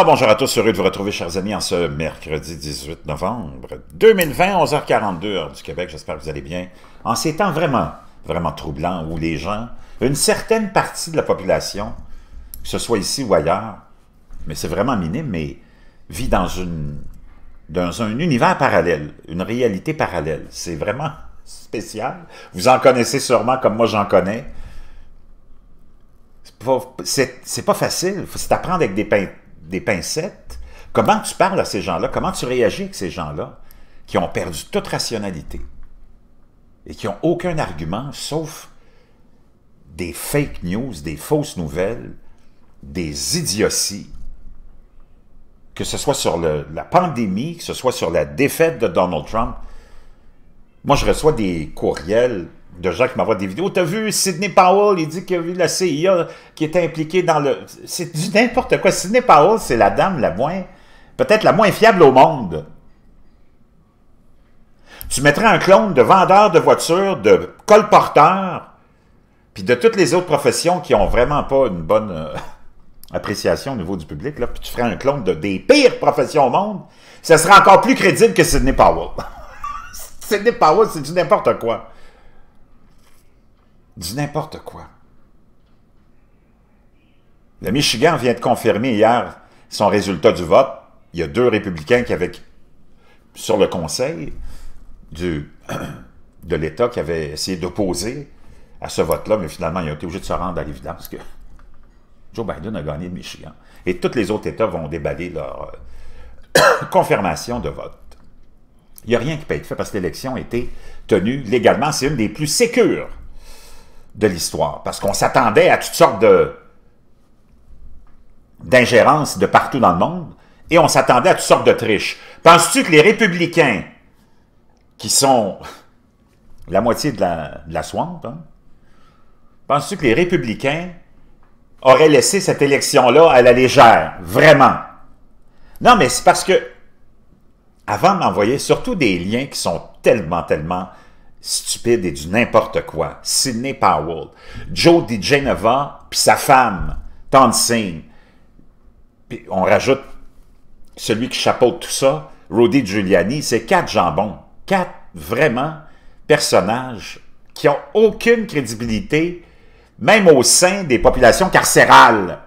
Ah, bonjour à tous, heureux de vous retrouver chers amis en ce mercredi 18 novembre 2020, 11h42 heure du Québec, j'espère que vous allez bien. En ces temps vraiment, vraiment troublants où les gens, une certaine partie de la population, que ce soit ici ou ailleurs, mais c'est vraiment minime, mais vit dans, un univers parallèle, une réalité parallèle. C'est vraiment spécial. Vous en connaissez sûrement comme moi j'en connais c'est pas facile. C'est apprendre avec des, des pincettes, comment tu parles à ces gens-là, comment tu réagis avec ces gens-là qui ont perdu toute rationalité et qui n'ont aucun argument sauf des fake news, des fausses nouvelles, des idioties, que ce soit sur la pandémie, que ce soit sur la défaite de Donald Trump, moi, je reçois des courriels de gens qui m'envoient des vidéos. T'as vu Sidney Powell, il dit qu'il a vu la CIA qui était impliquée dans le... C'est du n'importe quoi. Sidney Powell, c'est la dame la moins... Peut-être la moins fiable au monde. Tu mettrais un clone de vendeur de voitures, de colporteur, puis de toutes les autres professions qui ont vraiment pas une bonne euh, appréciation au niveau du public, puis tu ferais un clone de, des pires professions au monde, ça serait encore plus crédible que Sidney Powell c'est des paroles, c'est du n'importe quoi. Du n'importe quoi. Le Michigan vient de confirmer hier son résultat du vote. Il y a deux républicains qui avaient, sur le conseil du, de l'État, qui avaient essayé d'opposer à ce vote-là, mais finalement, ils ont été obligés de se rendre à l'évidence que Joe Biden a gagné le Michigan. Et tous les autres États vont déballer leur euh, confirmation de vote. Il n'y a rien qui peut être fait parce que l'élection a été tenue légalement. C'est une des plus sécures de l'histoire parce qu'on s'attendait à toutes sortes de d'ingérences de partout dans le monde et on s'attendait à toutes sortes de triches. Penses-tu que les républicains, qui sont la moitié de la, de la hein, penses-tu que les républicains auraient laissé cette élection-là à la légère? Vraiment? Non, mais c'est parce que avant de m'envoyer surtout des liens qui sont tellement, tellement stupides et du n'importe quoi. Sidney Powell, Joe DiGenova, puis sa femme, Tansine. Puis on rajoute celui qui chapeaute tout ça, Rudy Giuliani, c'est quatre jambons, quatre vraiment personnages qui n'ont aucune crédibilité, même au sein des populations carcérales.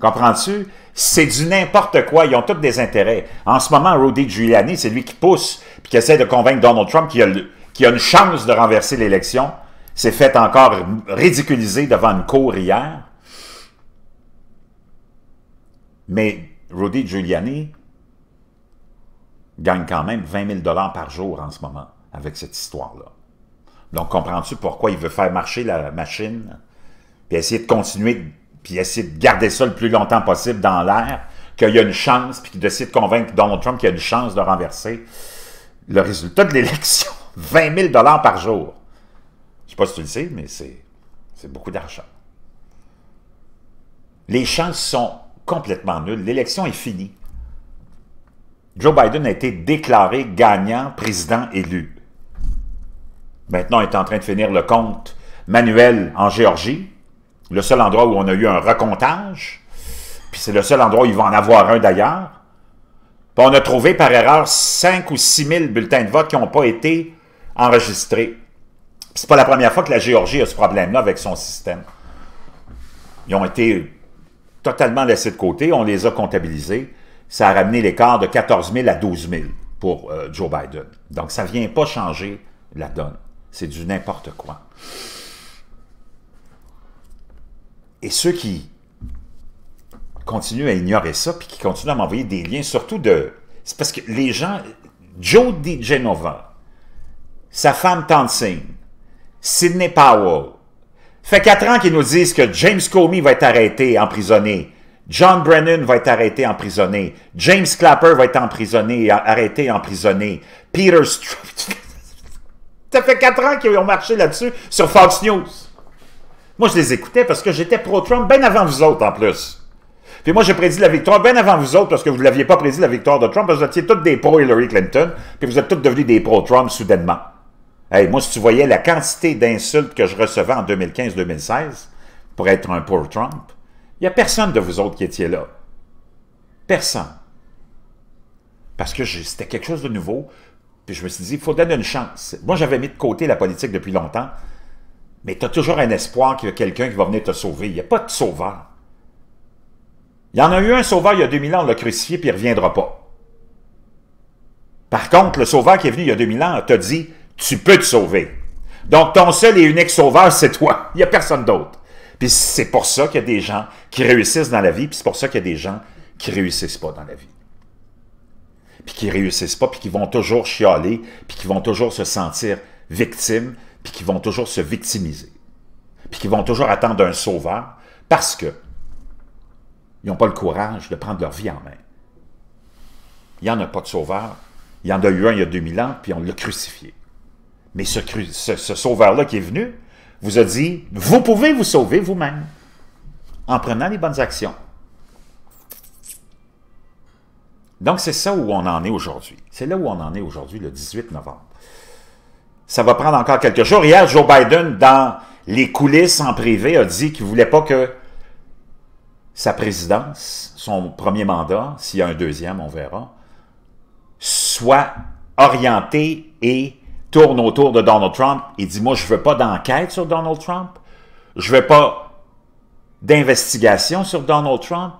Comprends-tu? C'est du n'importe quoi. Ils ont tous des intérêts. En ce moment, Rudy Giuliani, c'est lui qui pousse puis qui essaie de convaincre Donald Trump qu'il a, une chance de renverser l'élection. C'est fait encore ridiculiser devant une cour hier. Mais Rudy Giuliani gagne quand même 20 000 par jour en ce moment avec cette histoire-là. Donc, comprends-tu pourquoi il veut faire marcher la machine puis essayer de continuer puis essayer de garder ça le plus longtemps possible dans l'air, qu'il y a une chance, puis qu'il décide de convaincre Donald Trump qu'il y a une chance de renverser le résultat de l'élection, 20 000 par jour. Je ne sais pas si tu le sais, mais c'est beaucoup d'argent. Les chances sont complètement nulles. L'élection est finie. Joe Biden a été déclaré gagnant, président élu. Maintenant, il est en train de finir le compte manuel en Géorgie, le seul endroit où on a eu un recomptage, puis c'est le seul endroit où il va en avoir un d'ailleurs. Puis on a trouvé par erreur 5 ou 6 000 bulletins de vote qui n'ont pas été enregistrés. C'est pas la première fois que la Géorgie a ce problème-là avec son système. Ils ont été totalement laissés de côté, on les a comptabilisés. Ça a ramené l'écart de 14 000 à 12 000 pour euh, Joe Biden. Donc ça ne vient pas changer la donne. C'est du n'importe quoi. Et ceux qui continuent à ignorer ça, puis qui continuent à m'envoyer des liens, surtout de... C'est parce que les gens... Joe Di Genova, sa femme Tansing, Sidney Powell, fait quatre ans qu'ils nous disent que James Comey va être arrêté, emprisonné. John Brennan va être arrêté, emprisonné. James Clapper va être emprisonné, arrêté, emprisonné. Peter Strzok... Ça fait quatre ans qu'ils ont marché là-dessus sur Fox News. Moi, je les écoutais parce que j'étais pro-Trump bien avant vous autres, en plus. Puis moi, j'ai prédit la victoire bien avant vous autres parce que vous ne l'aviez pas prédit la victoire de Trump parce que vous étiez tous des pro-Hillary Clinton, puis vous êtes tous devenus des pro-Trump soudainement. Hey, moi, si tu voyais la quantité d'insultes que je recevais en 2015-2016 pour être un pro-Trump, il n'y a personne de vous autres qui étiez là. Personne. Parce que c'était quelque chose de nouveau, puis je me suis dit, il faut donner une chance. Moi, j'avais mis de côté la politique depuis longtemps, mais tu as toujours un espoir qu'il y a quelqu'un qui va venir te sauver. Il n'y a pas de sauveur. Il y en a eu un sauveur il y a 2000 ans, on l'a crucifié, puis il ne reviendra pas. Par contre, le sauveur qui est venu il y a 2000 ans t'a dit, tu peux te sauver. Donc, ton seul et unique sauveur, c'est toi. Il n'y a personne d'autre. Puis c'est pour ça qu'il y a des gens qui réussissent dans la vie, puis c'est pour ça qu'il y a des gens qui réussissent pas dans la vie. Puis qui réussissent pas, puis qui vont toujours chialer, puis qui vont toujours se sentir victimes, puis qui vont toujours se victimiser, puis qui vont toujours attendre un sauveur parce que ils n'ont pas le courage de prendre leur vie en main. Il n'y en a pas de sauveur. Il y en a eu un il y a 2000 ans, puis on l'a crucifié. Mais ce, ce sauveur-là qui est venu vous a dit, vous pouvez vous sauver vous-même en prenant les bonnes actions. Donc c'est ça où on en est aujourd'hui. C'est là où on en est aujourd'hui, le 18 novembre ça va prendre encore quelques jours. Hier, Joe Biden, dans les coulisses en privé, a dit qu'il ne voulait pas que sa présidence, son premier mandat, s'il y a un deuxième, on verra, soit orienté et tourne autour de Donald Trump Il dit, moi, je ne veux pas d'enquête sur Donald Trump, je ne veux pas d'investigation sur Donald Trump,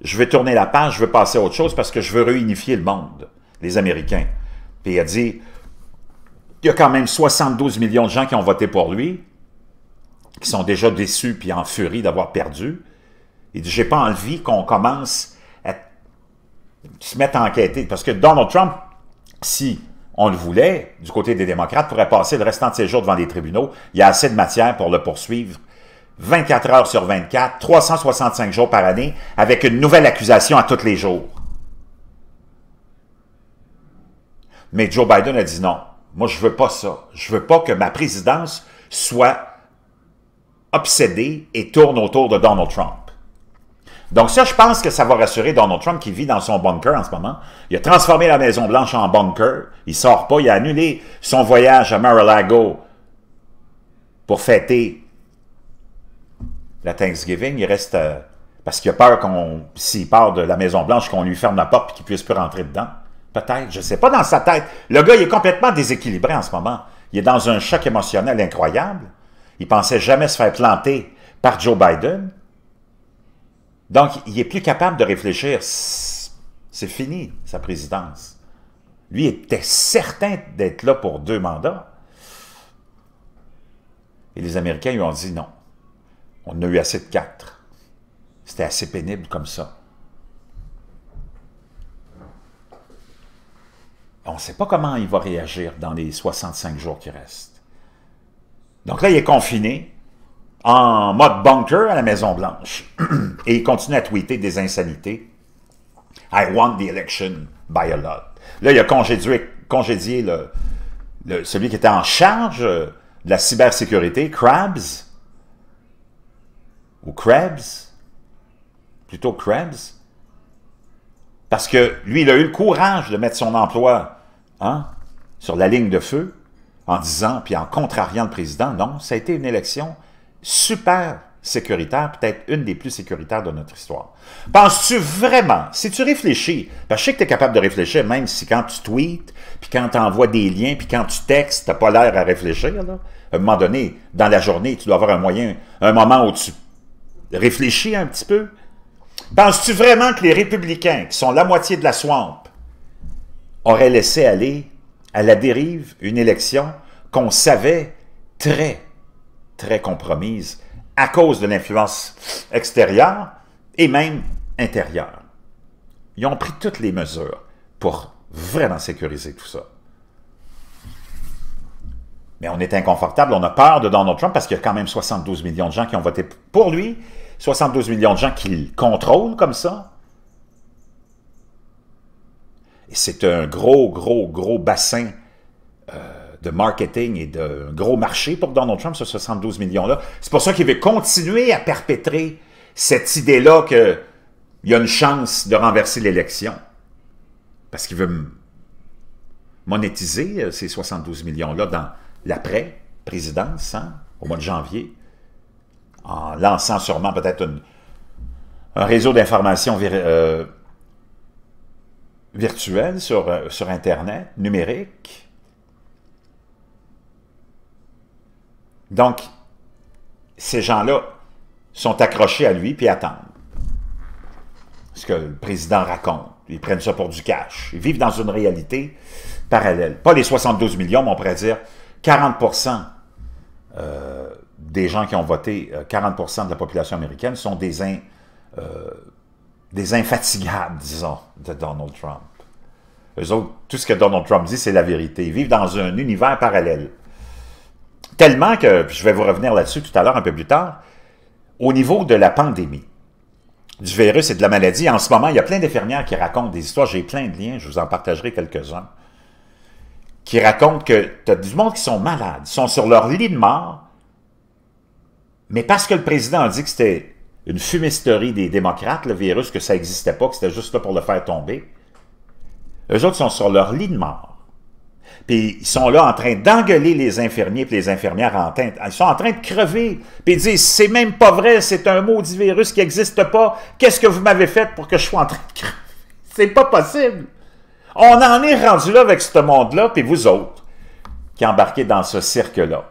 je veux tourner la page, je veux passer à autre chose parce que je veux réunifier le monde, les Américains. Puis il a dit, il y a quand même 72 millions de gens qui ont voté pour lui, qui sont déjà déçus puis en furie d'avoir perdu. Il dit, j'ai pas envie qu'on commence à se mettre à enquêter. Parce que Donald Trump, si on le voulait, du côté des démocrates, pourrait passer le restant de ses jours devant les tribunaux. Il y a assez de matière pour le poursuivre 24 heures sur 24, 365 jours par année, avec une nouvelle accusation à tous les jours. Mais Joe Biden a dit non. Moi, je veux pas ça. Je veux pas que ma présidence soit obsédée et tourne autour de Donald Trump. Donc ça, je pense que ça va rassurer Donald Trump qui vit dans son bunker en ce moment. Il a transformé la Maison-Blanche en bunker. Il sort pas. Il a annulé son voyage à Mar-a-Lago pour fêter la Thanksgiving. Il reste... Euh, parce qu'il a peur qu'on, s'il part de la Maison-Blanche, qu'on lui ferme la porte et qu'il puisse plus rentrer dedans. Peut-être, je ne sais pas, dans sa tête. Le gars, il est complètement déséquilibré en ce moment. Il est dans un choc émotionnel incroyable. Il pensait jamais se faire planter par Joe Biden. Donc, il est plus capable de réfléchir. C'est fini, sa présidence. Lui était certain d'être là pour deux mandats. Et les Américains lui ont dit non. On a eu assez de quatre. C'était assez pénible comme ça. on ne sait pas comment il va réagir dans les 65 jours qui restent. Donc là, il est confiné en mode bunker à la Maison-Blanche et il continue à tweeter des insanités. I want the election by a lot. Là, il a congédié, le, celui qui était en charge euh, de la cybersécurité, Krabs, ou Krabs, plutôt Krabs, parce que lui, il a eu le courage de mettre son emploi hein, sur la ligne de feu en disant, puis en contrariant le président. Non, ça a été une élection super sécuritaire, peut-être une des plus sécuritaires de notre histoire. Penses-tu vraiment, si tu réfléchis, parce que je sais que tu es capable de réfléchir, même si quand tu tweets, puis quand tu envoies des liens, puis quand tu textes, tu pas l'air à réfléchir, là. à un moment donné, dans la journée, tu dois avoir un moyen, un moment où tu réfléchis un petit peu. Penses-tu vraiment que les républicains, qui sont la moitié de la swamp, aurait laissé aller à la dérive une élection qu'on savait très, très compromise à cause de l'influence extérieure et même intérieure. Ils ont pris toutes les mesures pour vraiment sécuriser tout ça. Mais on est inconfortable, on a peur de Donald Trump parce qu'il y a quand même 72 millions de gens qui ont voté pour lui, 72 millions de gens qu'il contrôle comme ça, et c'est un gros, gros, gros bassin euh, de marketing et de gros marché pour Donald Trump, ce 72 millions-là. C'est pour ça qu'il veut continuer à perpétrer cette idée-là qu'il y a une chance de renverser l'élection. Parce qu'il veut monétiser euh, ces 72 millions-là dans l'après-présidence, hein, au mois de janvier, en lançant sûrement peut-être un réseau d'informations euh, virtuel sur, euh, sur Internet, numérique. Donc, ces gens-là sont accrochés à lui puis attendent ce que le président raconte. Ils prennent ça pour du cash. Ils vivent dans une réalité parallèle. Pas les 72 millions, mais on pourrait dire 40 euh, des gens qui ont voté, 40 euh, de la population américaine sont des, des infatigables, disons de Donald Trump. Eux autres, tout ce que Donald Trump dit, c'est la vérité. Ils vivent dans un univers parallèle. Tellement que, je vais vous revenir là-dessus tout à l'heure, un peu plus tard, au niveau de la pandémie, du virus et de la maladie, en ce moment, il y a plein d'infirmières qui racontent des histoires, j'ai plein de liens, je vous en partagerai quelques-uns, qui racontent que tu as du monde qui sont malades, sont sur leur lit de mort, mais parce que le président a dit que c'était une fumisterie des démocrates, le virus, que ça n'existait pas, que c'était juste là pour le faire tomber. Eux autres sont sur leur lit de mort. Puis ils sont là en train d'engueuler les infirmiers et les infirmières en teinte. Ils sont en train de crever. Puis ils disent, c'est même pas vrai, c'est un maudit virus qui n'existe pas. Qu'est-ce que vous m'avez fait pour que je sois en train de crever? C'est pas possible. On en est rendu là avec ce monde-là, puis vous autres qui embarquez dans ce cirque-là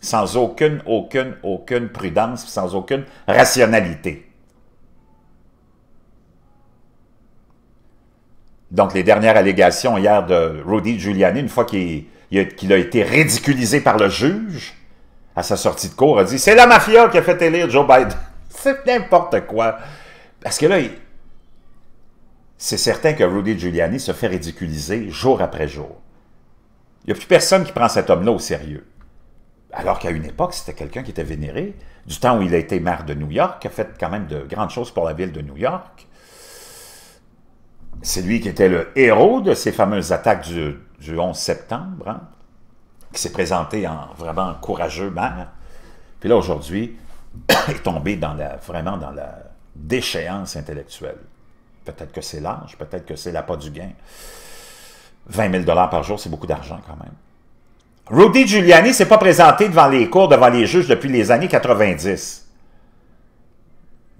sans aucune, aucune, aucune prudence, sans aucune rationalité. Donc, les dernières allégations hier de Rudy Giuliani, une fois qu'il a été ridiculisé par le juge, à sa sortie de cour, a dit « C'est la mafia qui a fait élire Joe Biden! » C'est n'importe quoi! Parce que là, c'est certain que Rudy Giuliani se fait ridiculiser jour après jour. Il n'y a plus personne qui prend cet homme-là au sérieux alors qu'à une époque, c'était quelqu'un qui était vénéré. Du temps où il a été maire de New York, qui a fait quand même de grandes choses pour la ville de New York. C'est lui qui était le héros de ces fameuses attaques du, 11 septembre, hein, qui s'est présenté en vraiment courageux maire. Puis là, aujourd'hui, est tombé dans la, vraiment dans la déchéance intellectuelle. Peut-être que c'est l'âge, peut-être que c'est l'appât du gain. 20 000 par jour, c'est beaucoup d'argent quand même. Rudy Giuliani s'est pas présenté devant les cours, devant les juges depuis les années 90.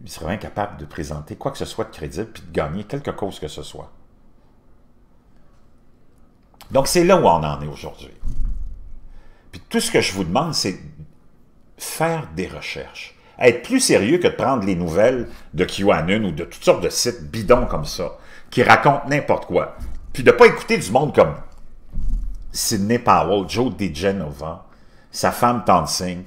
Il serait incapable de présenter quoi que ce soit de crédible puis de gagner quelque cause que ce soit. Donc, c'est là où on en est aujourd'hui. Puis tout ce que je vous demande, c'est faire des recherches. Être plus sérieux que de prendre les nouvelles de QAnon ou de toutes sortes de sites bidons comme ça, qui racontent n'importe quoi. Puis de ne pas écouter du monde comme Sidney Powell, Joe DiGenova, sa femme Tansing,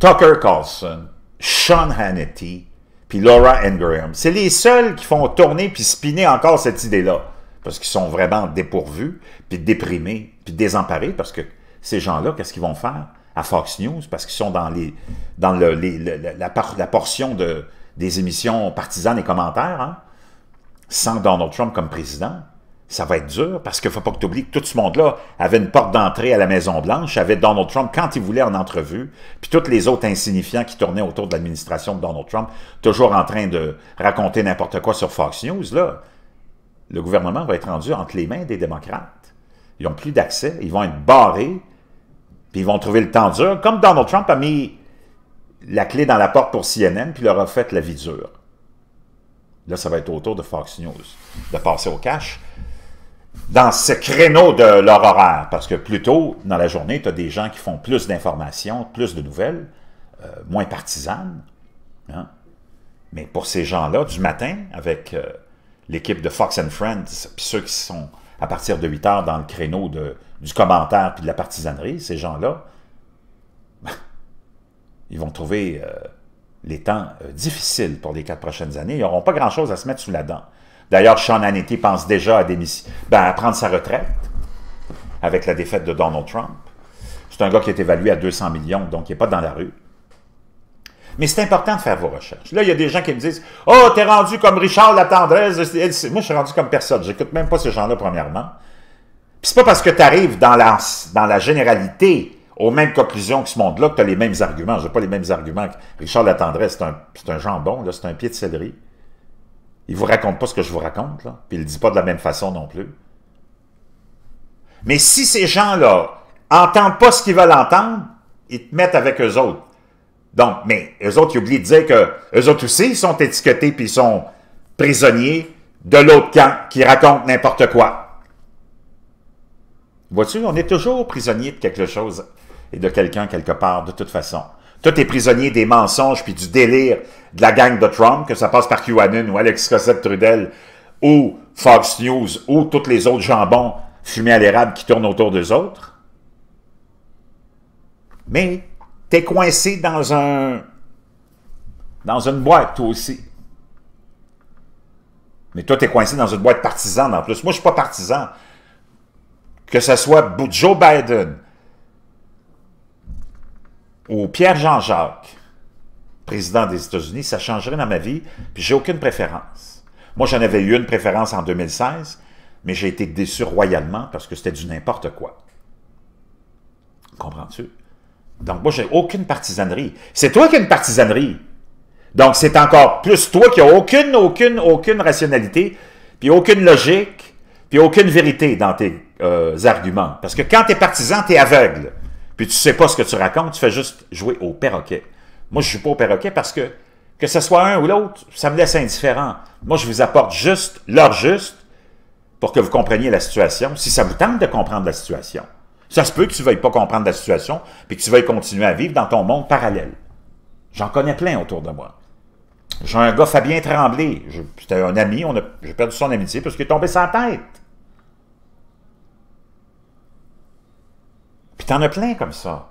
Tucker Carlson, Sean Hannity, puis Laura Ingraham. C'est les seuls qui font tourner puis spinner encore cette idée-là, parce qu'ils sont vraiment dépourvus, puis déprimés, puis désemparés, parce que ces gens-là, qu'est-ce qu'ils vont faire à Fox News, parce qu'ils sont dans, les, dans la, portion de, des émissions partisanes et commentaires, hein? sans Donald Trump comme président ça va être dur parce qu'il ne faut pas que tu oublies que tout ce monde-là avait une porte d'entrée à la Maison-Blanche, avait Donald Trump quand il voulait en entrevue, puis tous les autres insignifiants qui tournaient autour de l'administration de Donald Trump, toujours en train de raconter n'importe quoi sur Fox News, là, le gouvernement va être rendu entre les mains des démocrates. Ils n'ont plus d'accès, ils vont être barrés, puis ils vont trouver le temps dur, comme Donald Trump a mis la clé dans la porte pour CNN, puis leur a fait la vie dure. Là, ça va être autour de Fox News, de passer au cash dans ce créneau de leur horaire, parce que plus tôt dans la journée, tu as des gens qui font plus d'informations, plus de nouvelles, euh, moins partisanes. Hein. Mais pour ces gens-là, du matin, avec euh, l'équipe de Fox and Friends, puis ceux qui sont à partir de 8 heures dans le créneau de, du commentaire puis de la partisanerie, ces gens-là, ils vont trouver euh, les temps difficiles pour les quatre prochaines années. Ils n'auront pas grand-chose à se mettre sous la dent. D'ailleurs, Sean Hannity pense déjà ben, à, prendre sa retraite avec la défaite de Donald Trump. C'est un gars qui est évalué à 200 millions, donc il n'est pas dans la rue. Mais c'est important de faire vos recherches. Là, il y a des gens qui me disent « Oh, t'es rendu comme Richard Latendresse. Moi, je suis rendu comme personne. J'écoute même pas ces gens-là, premièrement. Puis c'est pas parce que tu arrives dans la, généralité aux mêmes conclusions que ce monde-là que tu as les mêmes arguments. Je n'ai pas les mêmes arguments. Richard Latendresse, c'est un, un jambon, c'est un pied de céleri. Il vous raconte pas ce que je vous raconte, là. Puis il le dit pas de la même façon non plus. Mais si ces gens-là entendent pas ce qu'ils veulent entendre, ils te mettent avec eux autres. Donc, mais eux autres, ils oublient de dire que eux autres aussi, ils sont étiquetés puis ils sont prisonniers de l'autre camp qui raconte n'importe quoi. Vois-tu, on est toujours prisonnier de quelque chose et de quelqu'un quelque part, de toute façon. Tout est prisonnier des mensonges puis du délire de la gang de Trump, que ça passe par QAnon ou Alex Cossette-Trudel ou Fox News ou toutes les autres jambons fumés à l'érable qui tournent autour d'eux autres. Mais t'es coincé dans un... dans une boîte, toi aussi. Mais toi, t'es coincé dans une boîte partisane en plus. Moi, je suis pas partisan. Que ce soit Joe Biden, ou Pierre Jean-Jacques, président des États-Unis, ça changerait dans ma vie, puis j'ai aucune préférence. Moi, j'en avais eu une préférence en 2016, mais j'ai été déçu royalement parce que c'était du n'importe quoi. Comprends-tu? Donc, moi, j'ai aucune partisanerie. C'est toi qui as une partisanerie. Donc, c'est encore plus toi qui n'as aucune, aucune, aucune rationalité, puis aucune logique, puis aucune vérité dans tes euh, arguments. Parce que quand tu es partisan, tu es aveugle. Puis tu sais pas ce que tu racontes, tu fais juste jouer au perroquet. Moi, je joue pas au perroquet parce que, que ce soit un ou l'autre, ça me laisse indifférent. Moi, je vous apporte juste l'heure juste pour que vous compreniez la situation, si ça vous tente de comprendre la situation. Ça se peut que tu ne veuilles pas comprendre la situation, puis que tu veuilles continuer à vivre dans ton monde parallèle. J'en connais plein autour de moi. J'ai un gars, Fabien Tremblay, c'était un ami, on a, j'ai perdu son amitié parce qu'il est tombé sans tête. Tu en as plein comme ça.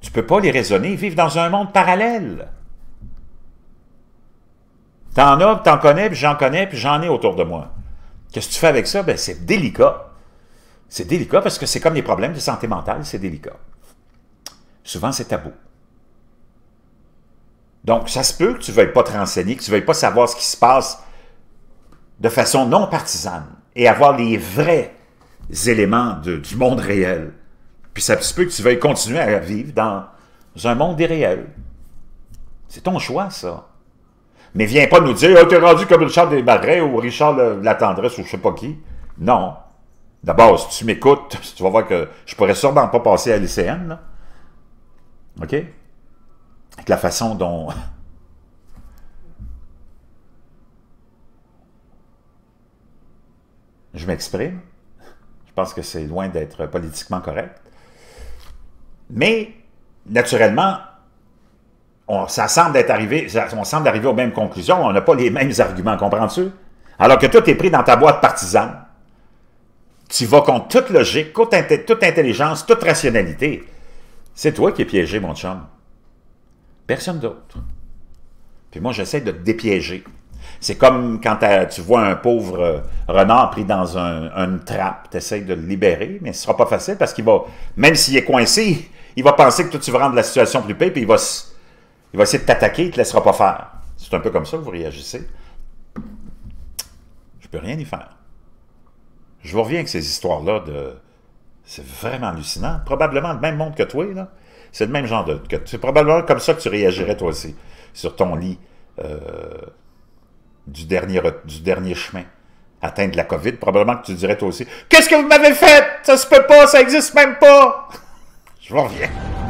Tu peux pas les raisonner, vivre dans un monde parallèle. T'en as, t'en connais, puis j'en connais, puis j'en ai autour de moi. Qu'est-ce que tu fais avec ça? Ben, c'est délicat. C'est délicat parce que c'est comme les problèmes de santé mentale, c'est délicat. Souvent, c'est tabou. Donc, ça se peut que tu ne veuilles pas te renseigner, que tu ne veuilles pas savoir ce qui se passe de façon non partisane et avoir les vrais éléments du monde réel. Puis ça se peut que tu veuilles continuer à vivre dans un monde irréel. C'est ton choix, ça. Mais viens pas nous dire oh, t'es rendu comme Richard Desmarais ou Richard de la tendresse ou je sais pas qui. Non. D'abord, si tu m'écoutes, tu vas voir que je pourrais sûrement pas passer à l'ICN. OK? Avec la façon dont. je m'exprime pense que c'est loin d'être politiquement correct. Mais, naturellement, on, ça semble être arrivé, on semble arriver aux mêmes conclusions, on n'a pas les mêmes arguments, comprends-tu? Alors que tout est pris dans ta boîte partisane. Tu vas contre toute logique, toute intelligence, toute rationalité. C'est toi qui es piégé, mon chum. Personne d'autre. Puis moi, j'essaie de te dépiéger. C'est comme quand tu vois un pauvre euh, renard pris dans une trappe, tu essaies de le libérer, mais ce ne sera pas facile parce qu'il va, même s'il est coincé, il va penser que toi tu vas rendre la situation plus pire, puis il va, il va essayer de t'attaquer, il ne te laissera pas faire. C'est un peu comme ça que vous réagissez. Je ne peux rien y faire. Je vous reviens avec ces histoires-là de... C'est vraiment hallucinant. Probablement le même monde que toi, là. C'est le même genre de... C'est probablement comme ça que tu réagirais toi aussi, sur ton lit. Euh du dernier, du dernier chemin. Atteindre la COVID, probablement que tu dirais toi aussi Qu'est-ce que vous m'avez fait Ça se peut pas, ça existe même pas Je vous reviens.